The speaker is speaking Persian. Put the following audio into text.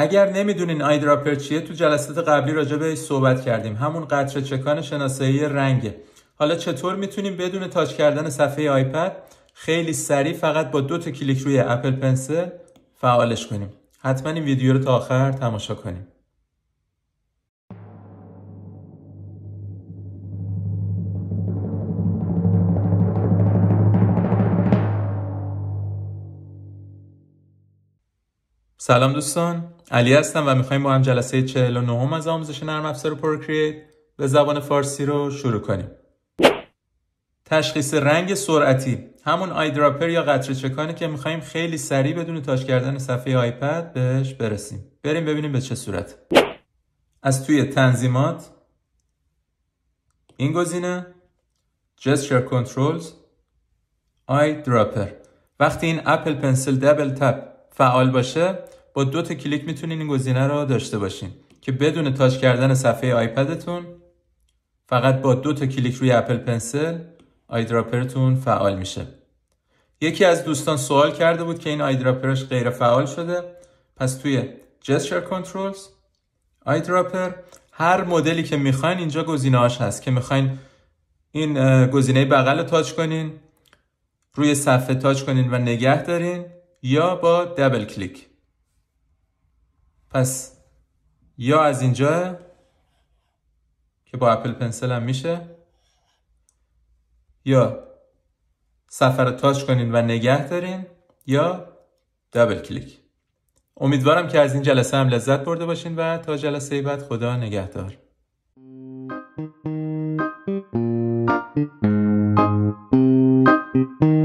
اگر نمیدونین آیدراپر چیه تو جلسات قبلی راجع بهش صحبت کردیم همون قطره چکان شناسایی رنگه حالا چطور میتونیم بدون تاچ کردن صفحه آیپد خیلی سریع فقط با دو تا کلیک روی اپل پنسل فعالش کنیم حتما این ویدیو رو تا آخر تماشا کنیم سلام دوستان علی هستم و میخوایم با هم جلسه 49 از آموزش نرم افزار پروکریت به زبان فارسی رو شروع کنیم تشخیص رنگ سرعتی همون آیدراپر یا قطره چکانی که میخوایم خیلی سریع بدون تاش کردن صفحه آیپد بهش برسیم بریم ببینیم به چه صورت از توی تنظیمات این گزینه Gesture Controls dropper وقتی این اپل پنسل دبل تپ فعال باشه با دو تا کلیک میتونین این گزینه رو داشته باشین که بدون تاچ کردن صفحه آیپدتون فقط با دو تا کلیک روی اپل پنسل آیدراپرتون فعال میشه یکی از دوستان سوال کرده بود که این آیدراپرش غیر فعال شده پس توی جسچر کنترلز آیدراپر هر مدلی که میخواین اینجا گزینه هاش هست که میخواین این گزینه بغل تاچ کنین روی صفحه تاچ کنین و نگه دارین یا با دبل کلیک پس یا از اینجا که با اپل پنسل هم میشه یا سفر رو تاچ کنین و نگه دارین یا دبل کلیک امیدوارم که از این جلسه هم لذت برده باشین و تا جلسه بعد خدا نگهدار Thank